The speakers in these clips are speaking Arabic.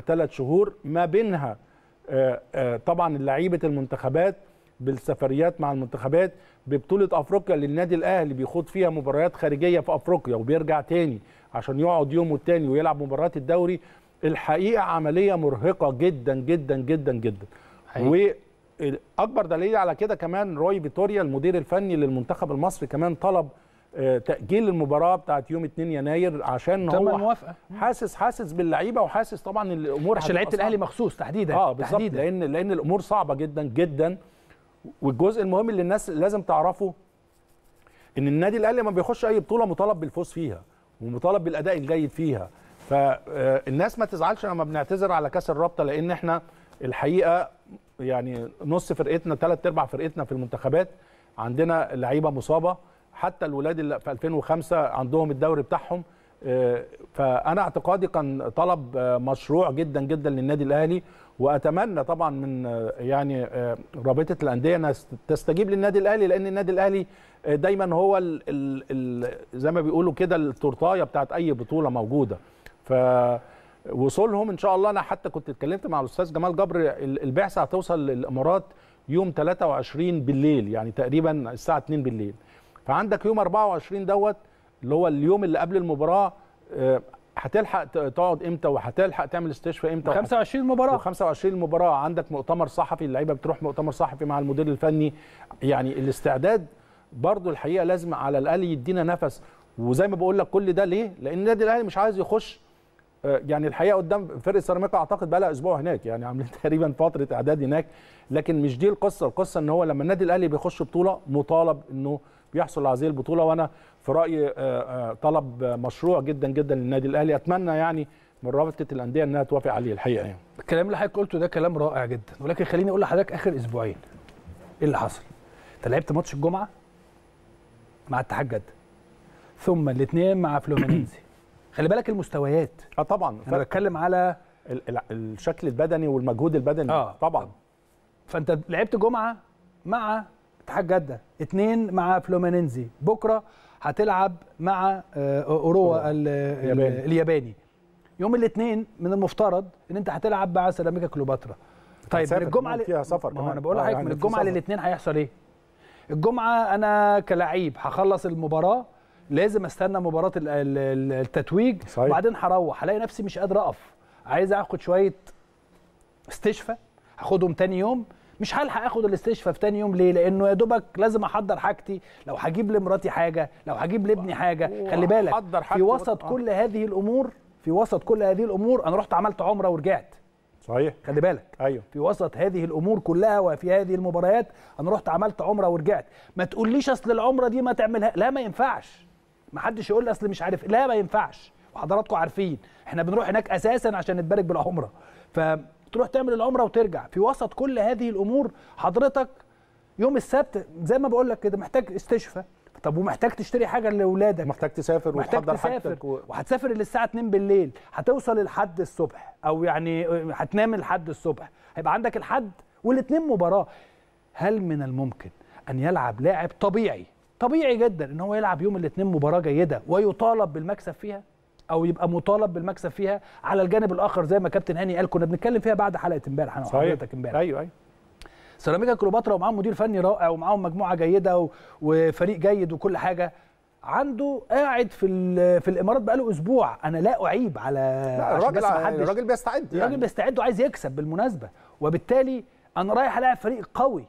ثلاث شهور ما بينها آه، آه، طبعا لعيبه المنتخبات بالسفريات مع المنتخبات ببطوله افريقيا للنادي الاهلي بيخوض فيها مباريات خارجيه في افريقيا وبيرجع تاني عشان يقعد يومه التاني ويلعب مباريات الدوري الحقيقه عمليه مرهقه جدا جدا جدا جدا حقيقة. واكبر دليل على كده كمان روي فيتوريا المدير الفني للمنتخب المصري كمان طلب آه، تاجيل المباراه بتاعه يوم 2 يناير عشان هو موافقه حاسس حاسس باللعيبه وحاسس طبعا ان الامور عشان لعيبه الاهلي مخصوص تحديدا اه بالظبط لان لان الامور صعبه جدا جدا والجزء المهم اللي الناس لازم تعرفه ان النادي الاهلي ما بيخش اي بطوله مطالب بالفوز فيها ومطالب بالاداء الجيد فيها فالناس آه، ما تزعلش لما بنعتذر على كاس الرابطه لان احنا الحقيقه يعني نص فرقتنا ثلاث ارباع فرقتنا في المنتخبات عندنا لعيبه مصابه حتى الولاد اللي في 2005 عندهم الدوري بتاعهم آه، فانا اعتقادي كان طلب آه، مشروع جدا جدا للنادي الاهلي واتمنى طبعا من آه، يعني رابطه الانديه انها تستجيب للنادي الاهلي لان النادي الاهلي دايما هو الـ الـ زي ما بيقولوا كده التورتايه بتاعت اي بطوله موجوده ف وصولهم ان شاء الله انا حتى كنت اتكلمت مع الاستاذ جمال جبر البعثه هتوصل للامارات يوم 23 بالليل يعني تقريبا الساعه 2 بالليل فعندك يوم 24 دوت اللي هو اليوم اللي قبل المباراه آه، هتلحق تقعد امتى وهتلحق تعمل استشفاء امتى 25 مباراه 25 مباراه عندك مؤتمر صحفي اللعيبه بتروح مؤتمر صحفي مع المدير الفني يعني الاستعداد برضه الحقيقه لازم على الاقل يدينا نفس وزي ما بقول لك كل ده ليه لان النادي الاهلي مش عايز يخش آه، يعني الحقيقه قدام فرقه سيراميكا اعتقد بقى لها اسبوع هناك يعني عاملين تقريبا فتره اعداد هناك لكن مش دي القصه القصه ان هو لما النادي الاهلي بيخش بطوله مطالب انه بيحصل على هذه البطوله وانا في رايي آه، آه، طلب مشروع جدا جدا للنادي الاهلي اتمنى يعني من رابطه الانديه انها توافق عليه الحقيقه يعني الكلام اللي حضرتك قلته ده كلام رائع جدا ولكن خليني اقول لحضرتك اخر اسبوعين ايه اللي حصل انت لعبت ماتش الجمعه مع اتحاد جده ثم الاثنين مع فلومينينزي خلي بالك المستويات اه طبعا انا بتكلم على الشكل البدني والمجهود البدني آه. طبعا فانت لعبت جمعه مع اتحاد جده اثنين مع فلومينينزي بكره هتلعب مع آه، اوروا الياباني. الياباني يوم الاثنين من المفترض ان انت هتلعب مع سيراميكا كليوباترا طيب آه، يعني من الجمعه فيها سفر كمان انا بقول لحضرتك يعني من الجمعه للاثنين هيحصل ايه الجمعه انا كلاعب هخلص المباراه لازم استنى مباراه التتويج صحيح. وبعدين هروح الاقي نفسي مش قادر اقف عايز اخد شويه استشفاء هاخدهم تاني يوم مش هلحق اخد الاستشفاء في تاني يوم ليه؟ لانه يا دوبك لازم احضر حاجتي، لو هجيب لمراتي حاجه، لو هجيب لابني حاجه، خلي بالك في وسط كل هذه الامور في وسط كل هذه الامور انا رحت عملت عمره ورجعت. صحيح خلي بالك ايوه في وسط هذه الامور كلها وفي هذه المباريات انا رحت عملت عمره ورجعت، ما تقوليش اصل العمره دي ما تعملها، لا ما ينفعش. ما حدش يقول لي اصل مش عارف لا ما ينفعش وحضراتكم عارفين احنا بنروح هناك اساسا عشان نتبارك بالعمره فتروح تعمل العمره وترجع في وسط كل هذه الامور حضرتك يوم السبت زي ما بقول لك كده محتاج استشفاء طب ومحتاج تشتري حاجه لاولادك محتاج تسافر محتاج وتحضر حاجتك و... وهتسافر للساعه 2 بالليل هتوصل لحد الصبح او يعني هتنام لحد الصبح هيبقى عندك الحد والاثنين مباراه هل من الممكن ان يلعب لاعب طبيعي طبيعي جدا ان هو يلعب يوم الاثنين مباراه جيده ويطالب بالمكسب فيها او يبقى مطالب بالمكسب فيها على الجانب الاخر زي ما كابتن هاني قال كنا بنتكلم فيها بعد حلقه امبارح انا وحضرتك امبارح ايوه ايوه سيراميكا كليوباترا ومعاهم مدير فني رائع ومعاهم مجموعه جيده وفريق جيد وكل حاجه عنده قاعد في في الامارات بقاله اسبوع انا لا اعيب على لا الراجل الراجل بيستعد يعني. الراجل بيستعد وعايز يكسب بالمناسبه وبالتالي انا رايح العب فريق قوي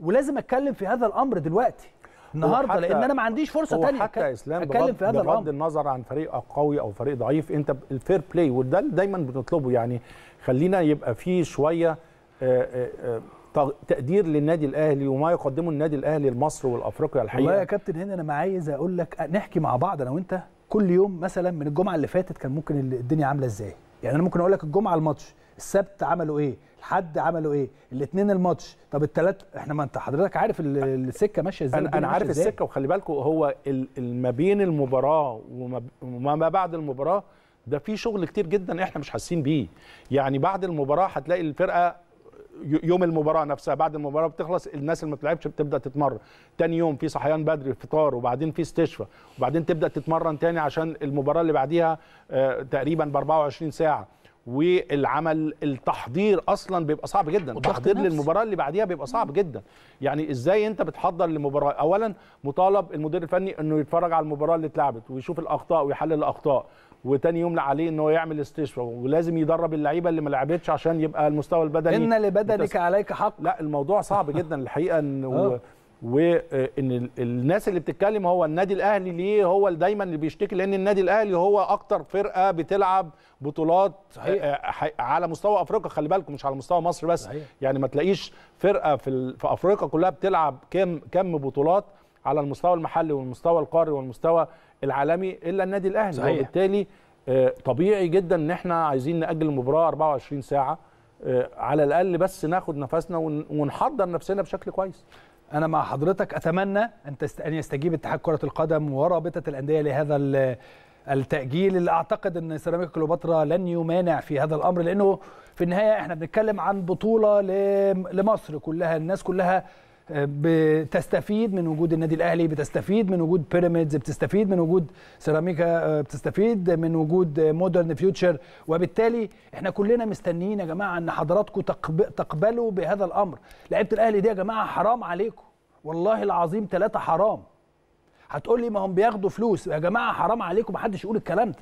ولازم اتكلم في هذا الامر دلوقتي النهارده لان انا ما عنديش فرصه ثانيه حتى يا اسلام اتكلم في هذا بغض النظر عن فريق قوي او فريق ضعيف انت الفير بلاي وده دايما بنطلبه يعني خلينا يبقى فيه شويه آه، آه، آه، تقدير للنادي الاهلي وما يقدمه النادي الاهلي لمصر والافريقيا الحقيقه والله يا كابتن هنا انا ما عايز اقول لك نحكي مع بعض انا وانت كل يوم مثلا من الجمعه اللي فاتت كان ممكن الدنيا عامله ازاي يعني انا ممكن اقول لك الجمعه الماتش السبت عملوا ايه الحد عملوا ايه الاثنين الماتش طب الثلاث احنا ما انت حضرتك عارف السكه ماشيه ازاي انا, أنا عارف إزاي؟ السكه وخلي بالكم هو ما بين المباراه وما بعد المباراه ده في شغل كتير جدا احنا مش حاسين بيه يعني بعد المباراه هتلاقي الفرقه يوم المباراه نفسها بعد المباراه بتخلص الناس اللي ما بتلعبش بتبدا تتمرن تاني يوم في صحيان بدري فطار وبعدين في استشفاء وبعدين تبدا تتمرن تاني عشان المباراه اللي بعديها آه، تقريبا ب 24 ساعه والعمل التحضير اصلا بيبقى صعب جدا التحضير للمباراه اللي بعديها بيبقى صعب جدا يعني ازاي انت بتحضر لمباراه اولا مطالب المدير الفني انه يتفرج على المباراه اللي اتلعبت ويشوف الاخطاء ويحلل الاخطاء وتاني يوم عليه ان هو يعمل استشفاء ولازم يدرب اللعيبه اللي ما لعبتش عشان يبقى المستوى البدني ان لبدنك عليك حق لا الموضوع صعب جدا الحقيقه انه آه. وان الناس اللي بتتكلم هو النادي الاهلي ليه هو اللي دايما اللي بيشتكي لان النادي الاهلي هو اكتر فرقه بتلعب بطولات آه، على مستوى افريقيا خلي بالكم مش على مستوى مصر بس صحيح. يعني ما تلاقيش فرقه في في افريقيا كلها بتلعب كم كم بطولات على المستوى المحلي والمستوى القاري والمستوى العالمي الا النادي الاهلي صحيح. وبالتالي آه، طبيعي جدا ان احنا عايزين ناجل المباراه 24 ساعه آه، على الاقل بس ناخد نفسنا ونحضر نفسنا بشكل كويس انا مع حضرتك اتمنى ان ان يستجيب اتحاد كره القدم ورابطه الانديه لهذا التاجيل اللي اعتقد ان سيراميكا كليوباترا لن يمانع في هذا الامر لانه في النهايه احنا بنتكلم عن بطوله لمصر كلها الناس كلها بتستفيد من وجود النادي الاهلي بتستفيد من وجود بيراميدز بتستفيد من وجود سيراميكا آه، بتستفيد من وجود مودرن فيوتشر وبالتالي احنا كلنا مستنيين يا جماعه ان حضراتكم تقبلوا بهذا الامر لعيبه الاهلي دي يا جماعه حرام عليكم والله العظيم ثلاثه حرام هتقول لي ما هم بياخدوا فلوس يا جماعه حرام عليكم محدش يقول الكلام ده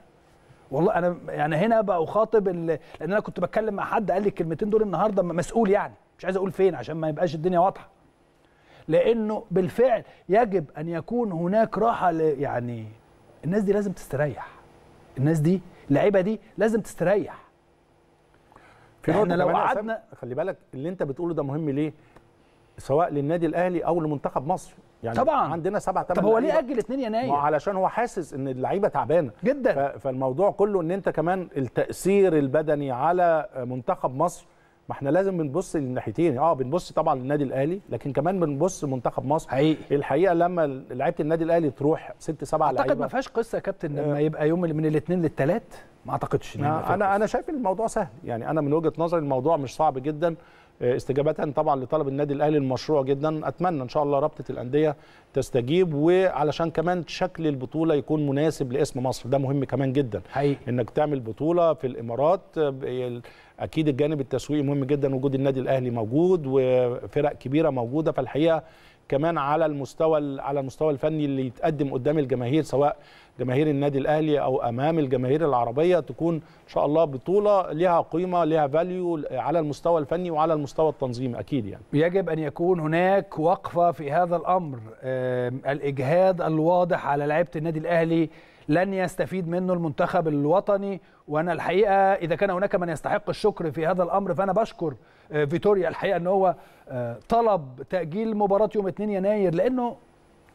والله انا يعني هنا بقى اخاطب لان انا كنت بتكلم مع حد قال لي الكلمتين دول النهارده مسؤول يعني مش عايز اقول فين عشان ما يبقاش الدنيا واضحه لانه بالفعل يجب ان يكون هناك راحه يعني الناس دي لازم تستريح الناس دي اللعيبه دي لازم تستريح في احنا لو قعدنا خلي بالك اللي انت بتقوله ده مهم ليه سواء للنادي الاهلي او لمنتخب مصر يعني طبعا عندنا سبع ثمان طب هو ليه اجل 2 يناير؟ علشان هو حاسس ان اللعيبه تعبانه جدا فالموضوع كله ان انت كمان التاثير البدني على منتخب مصر ما احنا لازم بنبص للناحيتين اه بنبص طبعا للنادي الاهلي لكن كمان بنبص منتخب مصر حقيقي الحقيقه لما لعيبه النادي الاهلي تروح ست سبع لعيبه اعتقد ما فيهاش قصه يا كابتن لما آه. يبقى يوم من الاثنين للثلاث ما اعتقدش انا انا شايف الموضوع سهل يعني انا من وجهه نظري الموضوع مش صعب جدا استجابه طبعا لطلب النادي الاهلي المشروع جدا اتمنى ان شاء الله رابطه الانديه تستجيب وعلشان كمان شكل البطوله يكون مناسب لاسم مصر ده مهم كمان جدا حقيقي. انك تعمل بطوله في الامارات اكيد الجانب التسويقي مهم جدا وجود النادي الاهلي موجود وفرق كبيره موجوده فالحقيقه كمان على المستوى على المستوى الفني اللي يتقدم قدام الجماهير سواء جماهير النادي الاهلي او امام الجماهير العربيه تكون ان شاء الله بطوله لها قيمه لها فاليو على المستوى الفني وعلى المستوى التنظيمي اكيد يعني يجب ان يكون هناك وقفه في هذا الامر الاجهاد الواضح على لعيبه النادي الاهلي لن يستفيد منه المنتخب الوطني وانا الحقيقه اذا كان هناك من يستحق الشكر في هذا الامر فانا بشكر آه، فيتوريا الحقيقه ان هو آه، طلب تاجيل مباراه يوم 2 يناير لانه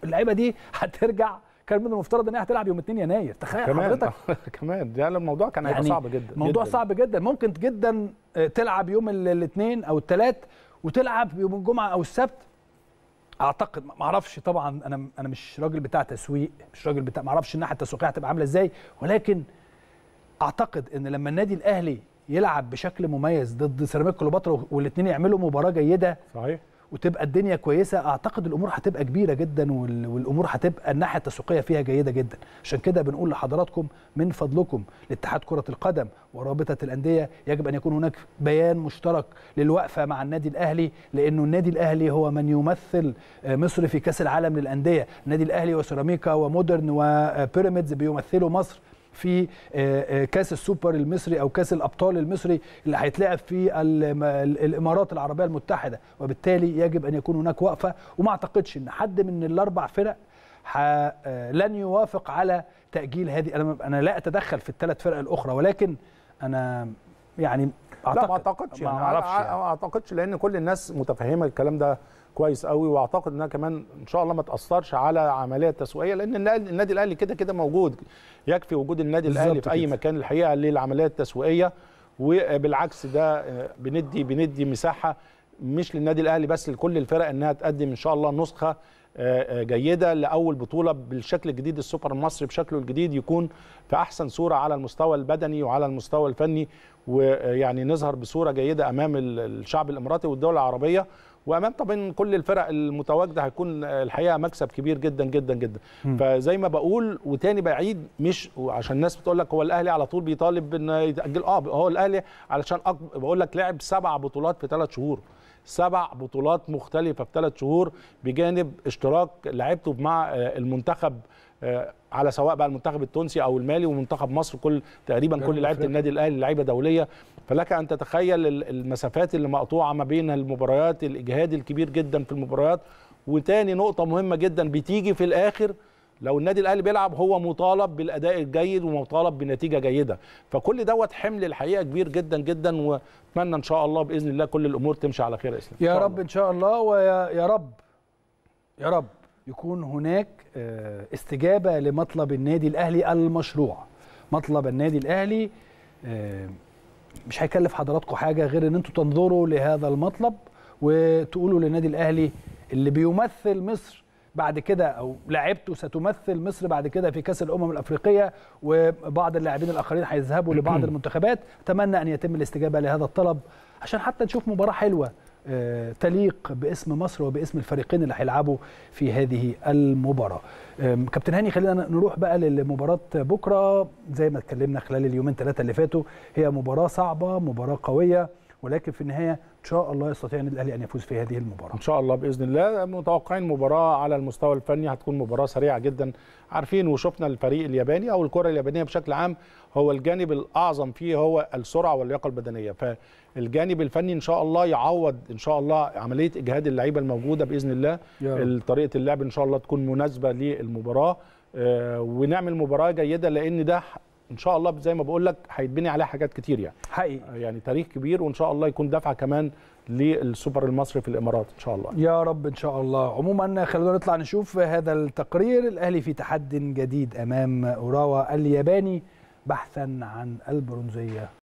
اللعيبه دي هترجع كان من المفترض انها هتلعب يوم 2 يناير تخيل كمان حضرتك كمان ده الموضوع كان هيبقى يعني صعب جدا موضوع جداً. صعب جدا ممكن جدا آه، تلعب يوم الاثنين او الثلاث وتلعب يوم الجمعه او السبت اعتقد ما اعرفش طبعا انا انا مش راجل بتاع تسويق مش راجل بتاع ما اعرفش الناحيه التسويقيه هتبقى عامله ازاي ولكن اعتقد ان لما النادي الاهلي يلعب بشكل مميز ضد سيراميكا كليوباترا والاثنين يعملوا مباراه جيده صحيح وتبقى الدنيا كويسه اعتقد الامور هتبقى كبيره جدا والامور هتبقى الناحيه التسويقيه فيها جيده جدا عشان كده بنقول لحضراتكم من فضلكم لاتحاد كره القدم ورابطه الانديه يجب ان يكون هناك بيان مشترك للوقفه مع النادي الاهلي لانه النادي الاهلي هو من يمثل آه، مصر في كاس العالم للانديه النادي الاهلي وسيراميكا ومودرن وبيراميدز بيمثلوا مصر في آه، آه، كاس السوبر المصري او كاس الابطال المصري اللي هيتلعب في الامارات العربيه المتحده وبالتالي يجب ان يكون هناك وقفه وما اعتقدش ان حد من الاربع فرق آه، لن يوافق على تاجيل هذه انا لا اتدخل في الثلاث فرق الاخرى ولكن انا يعني أعتقد لا ما اعتقدش يعني ما اعرفش يعني. ما اعتقدش لان كل الناس متفهمه الكلام ده كويس قوي واعتقد انها كمان ان شاء الله ما تاثرش على عمليه تسويقيه لان النادي الاهلي كده كده موجود يكفي وجود النادي الاهلي في اي مكان الحقيقه للعمليات التسويقيه وبالعكس ده بندي بندي مساحه مش للنادي الاهلي بس لكل الفرق انها تقدم ان شاء الله نسخه آه، آه، جيده لاول بطوله بالشكل الجديد السوبر المصري بشكله الجديد يكون في احسن صوره على المستوى البدني وعلى المستوى الفني ويعني نظهر بصوره جيده امام الشعب الاماراتي والدول العربيه وامام طبعا كل الفرق المتواجده هيكون الحقيقه مكسب كبير جدا جدا جدا م. فزي ما بقول وتاني بعيد مش عشان الناس بتقول لك هو الاهلي على طول بيطالب ان يتاجل اه هو الاهلي علشان أكبر بقول لك لعب سبع بطولات في ثلاث شهور سبع بطولات مختلفة في ثلاث شهور بجانب اشتراك لعبته مع المنتخب آه، على سواء بقى المنتخب التونسي او المالي ومنتخب مصر كل تقريبا كل لعيبه النادي الاهلي لعيبه دوليه فلك ان تتخيل المسافات اللي مقطوعه ما بين المباريات الاجهاد الكبير جدا في المباريات وتاني نقطه مهمه جدا بتيجي في الاخر لو النادي الاهلي بيلعب هو مطالب بالاداء الجيد ومطالب بنتيجه جيده فكل دوت حمل الحقيقه كبير جدا جدا واتمنى ان شاء الله باذن الله كل الامور تمشي على خير يا اسلام يا رب ان شاء الله ويا يا رب يا رب يكون هناك آه، استجابه لمطلب النادي الاهلي المشروع مطلب النادي الاهلي آه، مش هيكلف حضراتكم حاجه غير ان انتوا تنظروا لهذا المطلب وتقولوا للنادي الاهلي اللي بيمثل مصر بعد كده او لاعبته ستمثل مصر بعد كده في كاس الامم الافريقيه وبعض اللاعبين الاخرين هيذهبوا لبعض المنتخبات اتمنى ان يتم الاستجابه لهذا الطلب عشان حتى نشوف مباراه حلوه آه، تليق باسم مصر وباسم الفريقين اللي هيلعبوا في هذه المباراه. كابتن هاني خلينا نروح بقى لمباراه بكره زي ما اتكلمنا خلال اليومين ثلاثه اللي فاتوا هي مباراه صعبه مباراه قويه ولكن في النهايه ان شاء الله يستطيع النادي الاهلي ان يفوز في هذه المباراه. ان شاء الله باذن الله متوقعين مباراه على المستوى الفني هتكون مباراه سريعه جدا عارفين وشفنا الفريق الياباني او الكره اليابانيه بشكل عام هو الجانب الاعظم فيه هو السرعه واللياقه البدنيه فالجانب الفني ان شاء الله يعوض ان شاء الله عمليه اجهاد اللعيبه الموجوده باذن الله طريقه اللعب ان شاء الله تكون مناسبه للمباراه آه، ونعمل مباراه جيده لان ده ان شاء الله زي ما بقول لك هيتبني عليها حاجات كتير يعني حقيقي آه، يعني تاريخ كبير وان شاء الله يكون دفعه كمان للسوبر المصري في الامارات ان شاء الله يا رب ان شاء الله عموما خلونا نطلع نشوف هذا التقرير الاهلي في تحدي جديد امام اوراوا الياباني بحثا عن البرونزيه